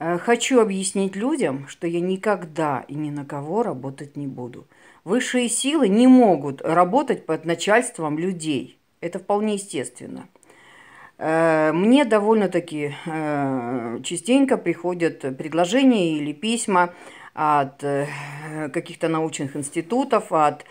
Э, хочу объяснить людям, что я никогда и ни на кого работать не буду. Высшие силы не могут работать под начальством людей. Это вполне естественно. Э, мне довольно-таки э, частенько приходят предложения или письма от каких-то научных институтов, от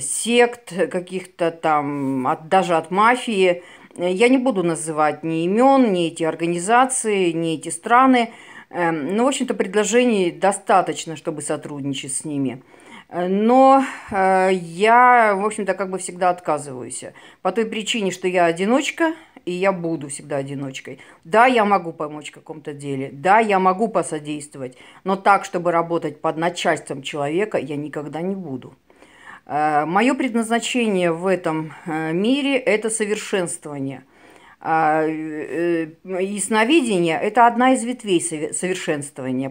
сект каких-то там, от, даже от мафии. Я не буду называть ни имен, ни эти организации, ни эти страны – Эм, ну, в общем-то, предложений достаточно, чтобы сотрудничать с ними. Э, но э, я, в общем-то, как бы всегда отказываюсь. По той причине, что я одиночка, и я буду всегда одиночкой. Да, я могу помочь в каком-то деле, да, я могу посодействовать, но так, чтобы работать под начальством человека, я никогда не буду. Э, Мое предназначение в этом мире – это совершенствование – а, э, э, ясновидение – это одна из ветвей совершенствования.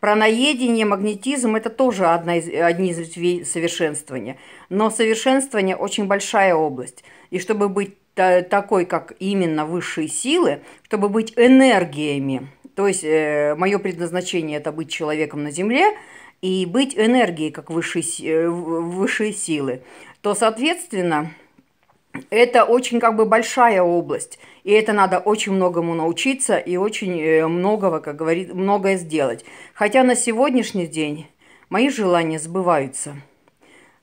Праноедение, э, магнетизм – это тоже одна из, одни из ветвей совершенствования. Но совершенствование – очень большая область. И чтобы быть такой, как именно высшие силы, чтобы быть энергиями, то есть э, мое предназначение – это быть человеком на Земле и быть энергией, как высшие э, высшие силы, то, соответственно, это очень как бы большая область, и это надо очень многому научиться и очень э, многого, как говорит, многое сделать. Хотя на сегодняшний день мои желания сбываются.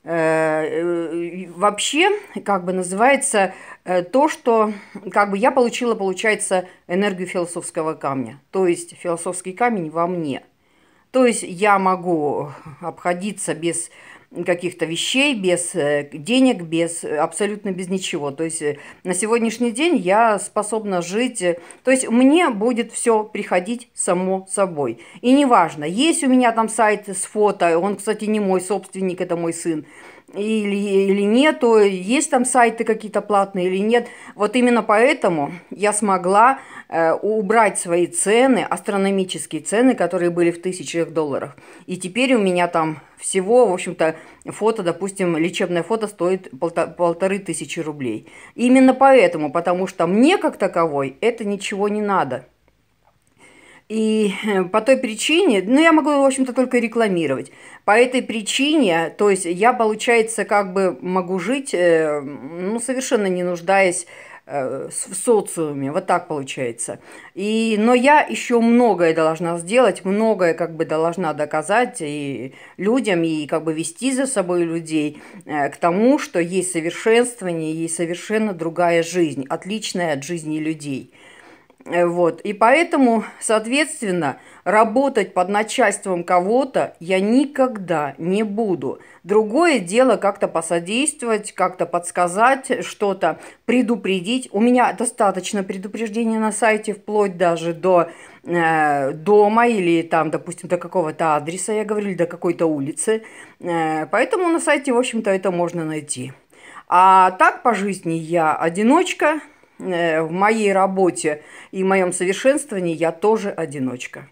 Э, э, вообще, как бы называется то, что как бы я получила, получается, энергию философского камня. То есть философский камень во мне. То есть я могу обходиться без каких-то вещей, без э, денег, без э, абсолютно без ничего. То есть э, на сегодняшний день я способна жить, то есть мне будет все приходить само собой. И неважно, есть у меня там сайт с фото, он, кстати, не мой собственник, это мой сын или, или нету, есть там сайты какие-то платные или нет. Вот именно поэтому я смогла э, убрать свои цены, астрономические цены, которые были в тысячах долларов. И теперь у меня там всего, в общем-то, фото, допустим, лечебное фото стоит полта, полторы тысячи рублей. Именно поэтому, потому что мне как таковой это ничего не надо. И э, по той причине, ну я могу, в общем-то, только рекламировать. По этой причине, то есть я, получается, как бы могу жить, э, ну, совершенно не нуждаясь э, в социуме, вот так получается. И, но я еще многое должна сделать, многое как бы должна доказать и людям, и как бы вести за собой людей к тому, что есть совершенствование, есть совершенно другая жизнь, отличная от жизни людей. Э, вот. И поэтому, соответственно, работать под начальством кого-то я никогда не буду. Другое дело как-то посодействовать, как-то подсказать что-то, предупредить. У меня достаточно предупреждений на сайте вплоть даже до э, дома или там, допустим, до какого-то адреса, я говорю, или до какой-то улицы. Э, поэтому на сайте, в общем-то, это можно найти. А так по жизни я одиночка – Э, в моей работе и в моем совершенствовании я тоже одиночка.